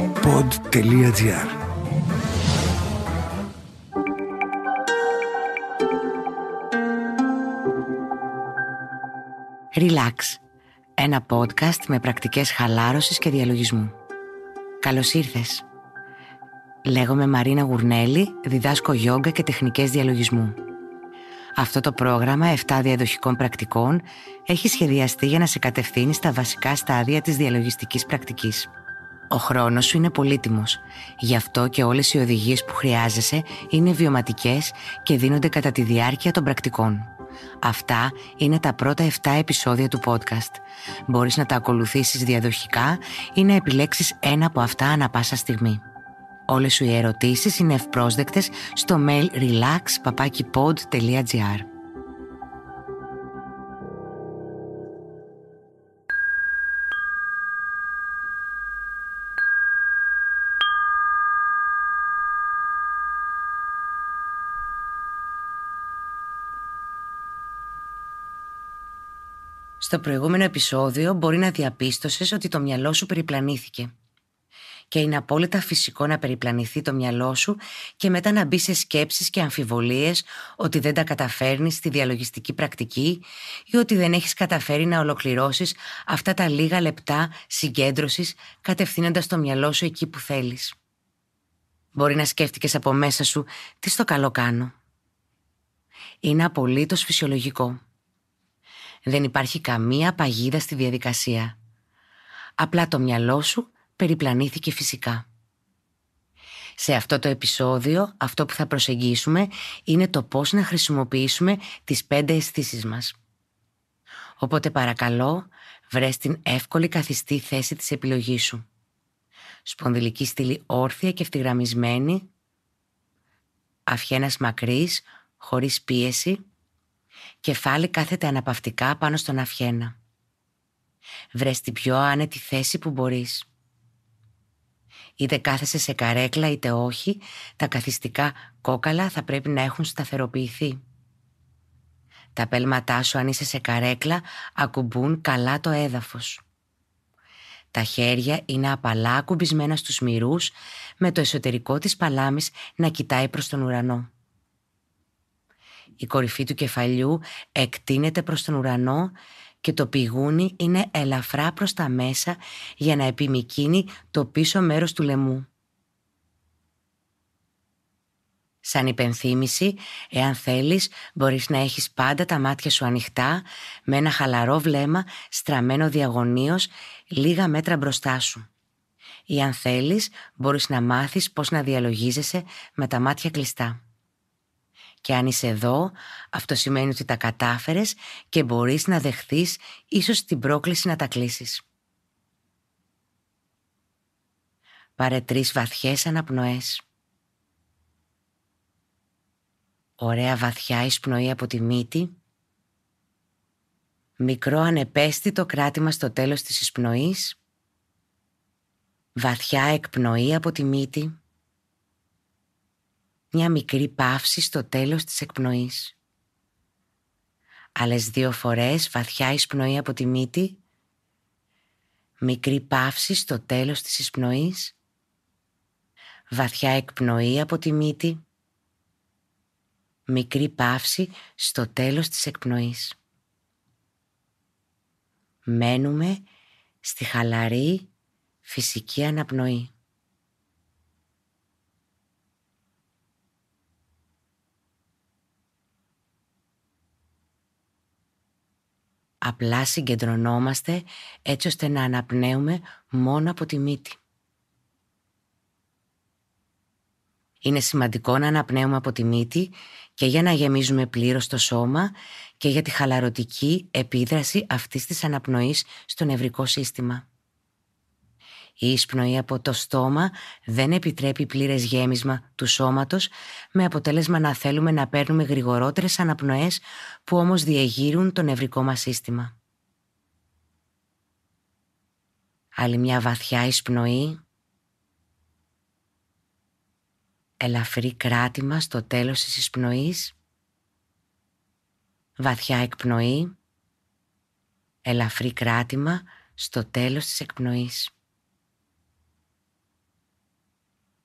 pod.gr Relax. Ένα podcast με πρακτικές χαλάρωσης και διαλογισμού. Καλώς ήρθες. Λέγομαι Μαρίνα Γουρνέλη, διδάσκω γιόγκα και τεχνικές διαλογισμού. Αυτό το πρόγραμμα 7 διαδοχικών πρακτικών έχει σχεδιαστεί για να σε κατευθύνει στα βασικά στάδια της διαλογιστικής πρακτικής. Ο χρόνος σου είναι πολύτιμος. Γι' αυτό και όλες οι οδηγίες που χρειάζεσαι είναι βιωματικές και δίνονται κατά τη διάρκεια των πρακτικών. Αυτά είναι τα πρώτα 7 επεισόδια του podcast. Μπορείς να τα ακολουθήσεις διαδοχικά ή να επιλέξεις ένα από αυτά ανα πάσα στιγμή. Όλες σου οι ερωτήσεις είναι ευπρόσδεκτες στο mail relaxpapakipod.gr Στο προηγούμενο επεισόδιο μπορεί να διαπίστωσες ότι το μυαλό σου περιπλανήθηκε. Και είναι απόλυτα φυσικό να περιπλανηθεί το μυαλό σου και μετά να μπει σε σκέψεις και αμφιβολίες ότι δεν τα καταφέρνεις στη διαλογιστική πρακτική ή ότι δεν έχεις καταφέρει να ολοκληρώσεις αυτά τα λίγα λεπτά συγκέντρωσης κατευθύνοντας το μυαλό σου εκεί που θέλεις. Μπορεί να σκέφτηκες από μέσα σου «Τι στο καλό κάνω». Είναι απολύτως φυσιολογικό. Δεν υπάρχει καμία παγίδα στη διαδικασία. Απλά το μυαλό σου περιπλανήθηκε φυσικά. Σε αυτό το επεισόδιο αυτό που θα προσεγγίσουμε είναι το πώς να χρησιμοποιήσουμε τις πέντε αισθήσεις μας. Οπότε παρακαλώ βρες την εύκολη καθιστή θέση της επιλογής σου. Σπονδυλική στήλη όρθια και ευθυγραμμισμένη. Αυχένας μακρύς, χωρίς πίεση. Κεφάλι κάθεται αναπαυτικά πάνω στον αφιένα. Βρες την πιο άνετη θέση που μπορείς. Είτε κάθεσαι σε καρέκλα είτε όχι, τα καθιστικά κόκαλα θα πρέπει να έχουν σταθεροποιηθεί. Τα πέλματά σου αν είσαι σε καρέκλα ακουμπούν καλά το έδαφος. Τα χέρια είναι απαλά ακουμπισμένα στους μυρούς με το εσωτερικό της παλάμης να κοιτάει προς τον ουρανό. Η κορυφή του κεφαλιού εκτείνεται προς τον ουρανό και το πηγούνι είναι ελαφρά προς τα μέσα για να επιμικρύνει το πίσω μέρος του λαιμού. Σαν υπενθύμηση, εάν θέλεις, μπορείς να έχεις πάντα τα μάτια σου ανοιχτά με ένα χαλαρό βλέμμα στραμμένο διαγωνίως λίγα μέτρα μπροστά σου. Ή αν θέλεις, μπορείς να μάθεις πώς να διαλογίζεσαι με τα μάτια κλειστά. Και αν είσαι εδώ, αυτό σημαίνει ότι τα κατάφερες και μπορείς να δεχθείς ίσως την πρόκληση να τα κλείσεις. Πάρε τρεις βαθιές αναπνοές. Ωραία βαθιά εισπνοή από τη μύτη. Μικρό ανεπαίσθητο κράτημα στο τέλος της εισπνοής. Βαθιά εκπνοή από τη μύτη μια μικρή παύση στο τέλος της εκπνοής. Άλλες δύο φορές βαθιά εισπνοή από τη μύτη, μικρή παύση στο τέλος της εισπνοής, βαθιά εκπνοή από τη μύτη, μικρή παύση στο τέλος της εκπνοής. Μένουμε στη χαλαρή φυσική αναπνοή. Απλά συγκεντρωνόμαστε έτσι ώστε να αναπνέουμε μόνο από τη μύτη. Είναι σημαντικό να αναπνέουμε από τη μύτη και για να γεμίζουμε πλήρως το σώμα και για τη χαλαρωτική επίδραση αυτής της αναπνοής στο νευρικό σύστημα. Η εισπνοή από το στόμα δεν επιτρέπει πλήρες γέμισμα του σώματος με αποτέλεσμα να θέλουμε να παίρνουμε γρηγορότερες αναπνοές που όμως διεγείρουν το νευρικό μας σύστημα. Άλλη μια βαθιά εισπνοή. Ελαφρύ κράτημα στο τέλος της εισπνοής. Βαθιά εκπνοή. Ελαφρύ κράτημα στο τέλος της εκπνοής.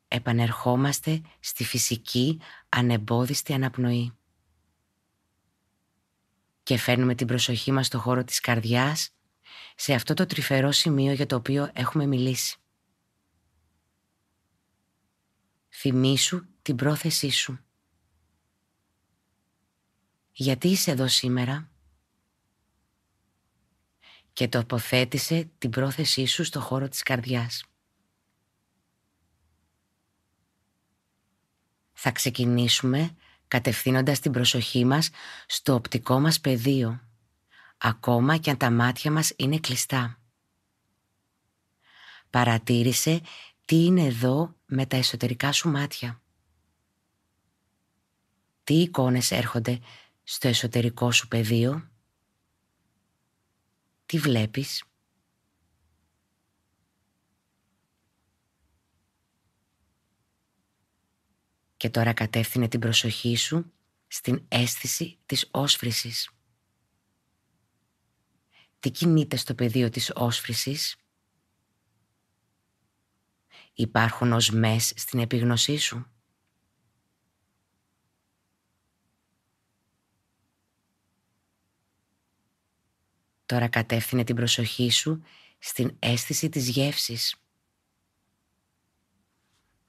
επανερχόμαστε στη φυσική ανεμπόδιστη αναπνοή. Και φέρνουμε την προσοχή μας στο χώρο της καρδιάς, σε αυτό το τρυφερό σημείο για το οποίο έχουμε μιλήσει. Θυμήσου την πρόθεσή σου. Γιατί είσαι εδώ σήμερα και τοποθέτησε την πρόθεσή σου στο χώρο της καρδιάς. θα ξεκινήσουμε κατευθύνοντας την προσοχή μας στο οπτικό μας πεδίο, ακόμα και αν τα μάτια μας είναι κλειστά. Παρατήρησε τι είναι εδώ με τα εσωτερικά σου μάτια. Τι εικόνες έρχονται στο εσωτερικό σου πεδίο. Τι βλέπεις. Και τώρα κατεύθυνε την προσοχή σου στην αίσθηση της όσφρησης. Τι κινείται στο πεδίο της όσφρησης. Υπάρχουν οσμές στην επίγνωσή σου. Τώρα κατεύθυνε την προσοχή σου στην αίσθηση της γεύσης.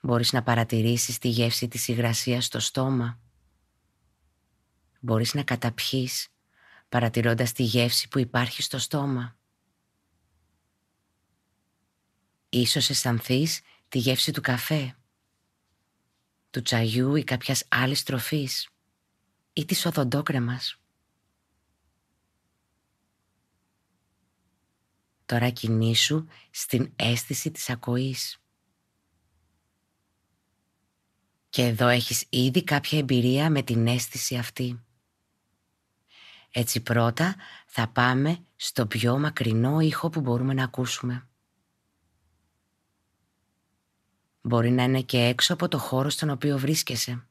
Μπορείς να παρατηρήσεις τη γεύση της υγρασίας στο στόμα. Μπορείς να καταπιείς παρατηρώντας τη γεύση που υπάρχει στο στόμα. Ίσως αισθανθείς τη γεύση του καφέ, του τσαγιού ή κάποιας άλλης τροφής ή της οδοντόκρεμας. Τώρα κινήσου στην αίσθηση της ακοής. Και εδώ έχεις ήδη κάποια εμπειρία με την αίσθηση αυτή. Έτσι πρώτα θα πάμε στο πιο μακρινό ήχο που μπορούμε να ακούσουμε. Μπορεί να είναι και έξω από το χώρο στον οποίο βρίσκεσαι.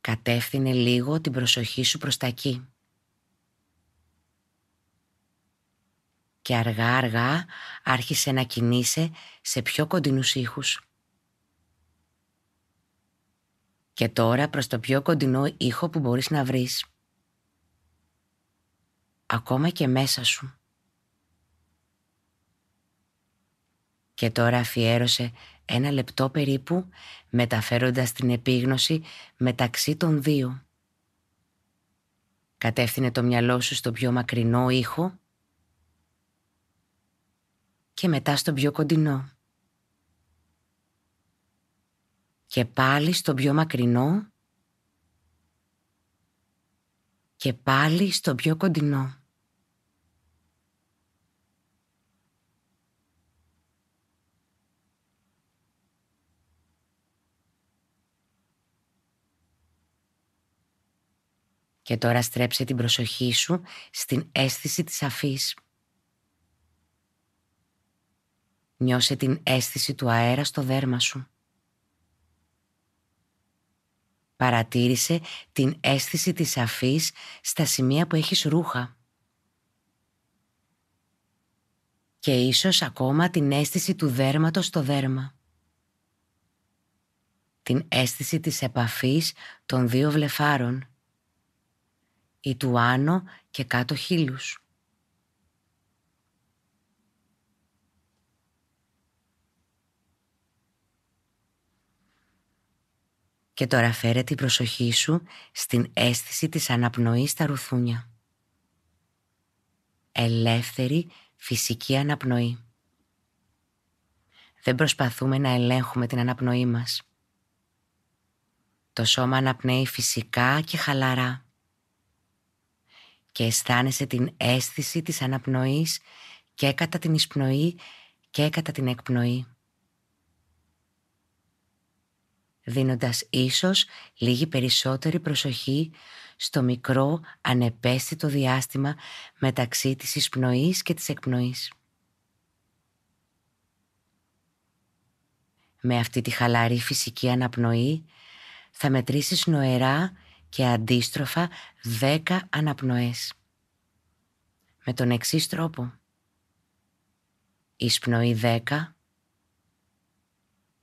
Κατεύθυνε λίγο την προσοχή σου προς τα εκεί. και αργά αργά άρχισε να κινείσαι σε πιο κοντινούς ήχους. Και τώρα προς το πιο κοντινό ήχο που μπορείς να βρεις. Ακόμα και μέσα σου. Και τώρα αφιέρωσε ένα λεπτό περίπου μεταφέροντας την επίγνωση μεταξύ των δύο. Κατεύθυνε το μυαλό σου στο πιο μακρινό ήχο και μετά στον πιο κοντινό. Και πάλι στον πιο μακρινό και πάλι στον πιο κοντινό. Και τώρα στρέψε την προσοχή σου στην αίσθηση της αφής. Νιώσε την αίσθηση του αέρα στο δέρμα σου. Παρατήρησε την αίσθηση της αφής στα σημεία που έχεις ρούχα. Και ίσως ακόμα την αίσθηση του δέρματος στο δέρμα. Την αίσθηση της επαφής των δύο βλεφάρων ή του άνω και κάτω χείλους. και τώρα φέρε την προσοχή σου στην αίσθηση της αναπνοής στα ρουθούνια. Ελεύθερη φυσική αναπνοή. Δεν προσπαθούμε να ελέγχουμε την αναπνοή μας. Το σώμα αναπνέει φυσικά και χαλαρά. Και αισθάνεσαι την αίσθηση της αναπνοής και κατά την εισπνοή και κατά την εκπνοή δίνοντας ίσως λίγη περισσότερη προσοχή στο μικρό ανεπαίσθητο διάστημα μεταξύ της εισπνοής και της εκπνοής. Με αυτή τη χαλαρή φυσική αναπνοή θα μετρήσεις νοερά και αντίστροφα 10 αναπνοές. Με τον εξής τρόπο. Εισπνοή 10,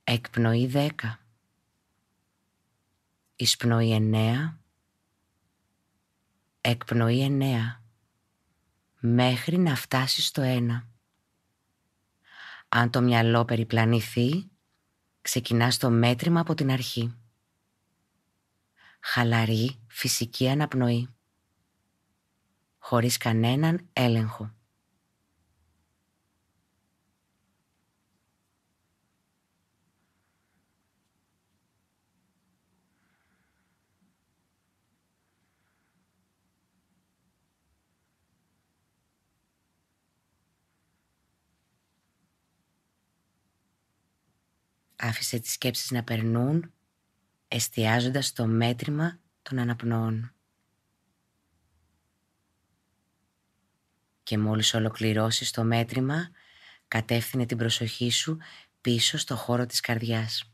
εκπνοή 10. Εισπνοή 9. Εκπνοή 9. Μέχρι να φτάσει στο 1. Αν το μυαλό περιπλανηθεί, ξεκινά το μέτρημα από την αρχή. Χαλαρή φυσική αναπνοή. Χωρίς κανέναν έλεγχο. Άφησε τις σκέψεις να περνούν, εστιάζοντας το μέτρημα των αναπνοών. Και μόλις ολοκληρώσεις το μέτρημα, κατεύθυνε την προσοχή σου πίσω στο χώρο της καρδιάς.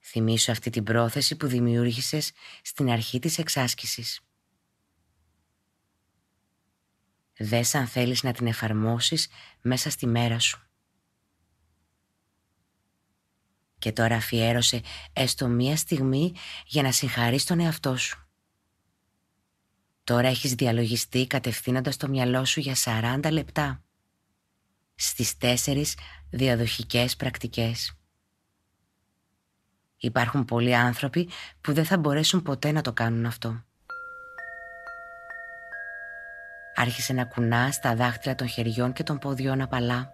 Θυμήσου αυτή την πρόθεση που δημιούργησες στην αρχή της εξάσκησης. Δες αν θέλεις να την εφαρμόσεις μέσα στη μέρα σου. Και τώρα αφιέρωσε έστω μία στιγμή για να συγχαρείς τον εαυτό σου. Τώρα έχεις διαλογιστεί κατευθύνοντας το μυαλό σου για 40 λεπτά. Στις τέσσερις διαδοχικές πρακτικές. Υπάρχουν πολλοί άνθρωποι που δεν θα μπορέσουν ποτέ να το κάνουν αυτό. Άρχισε να κουνά στα δάχτυλα των χεριών και των ποδιών απαλά.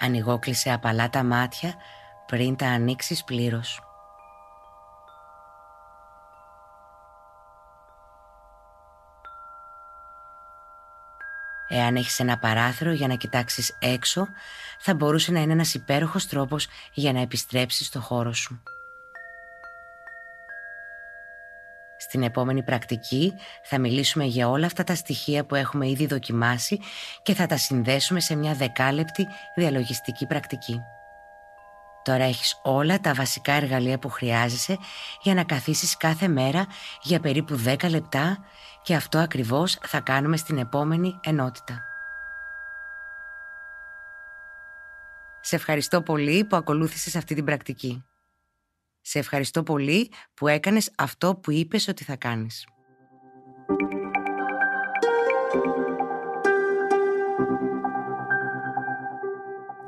Ανοιγόκλεισε απαλά τα μάτια πριν τα ανοίξει πλήρως. Εάν έχεις ένα παράθυρο για να κοιτάξεις έξω, θα μπορούσε να είναι ένας υπέροχος τρόπος για να επιστρέψεις στο χώρο σου. Στην επόμενη πρακτική θα μιλήσουμε για όλα αυτά τα στοιχεία που έχουμε ήδη δοκιμάσει και θα τα συνδέσουμε σε μια δεκάλεπτη διαλογιστική πρακτική. Τώρα έχεις όλα τα βασικά εργαλεία που χρειάζεσαι για να καθίσεις κάθε μέρα για περίπου 10 λεπτά και αυτό ακριβώς θα κάνουμε στην επόμενη ενότητα. Σε ευχαριστώ πολύ που ακολούθησες αυτή την πρακτική. Σε ευχαριστώ πολύ που έκανες αυτό που είπες ότι θα κάνεις.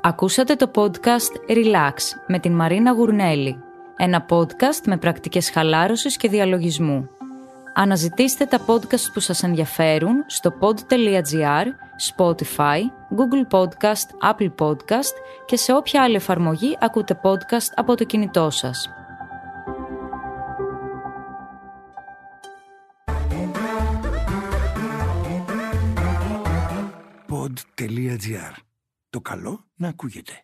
Ακούσατε το podcast Relax με την Μαρίνα Γουρνέλη. Ένα podcast με πρακτικές χαλάρωσης και διαλογισμού. Αναζητήστε τα podcast που σας ενδιαφέρουν στο pod.gr, Spotify, Google Podcast, Apple Podcast και σε όποια άλλη εφαρμογή ακούτε podcast από το κινητό σας. Τελεία Το καλό να ακούγεται.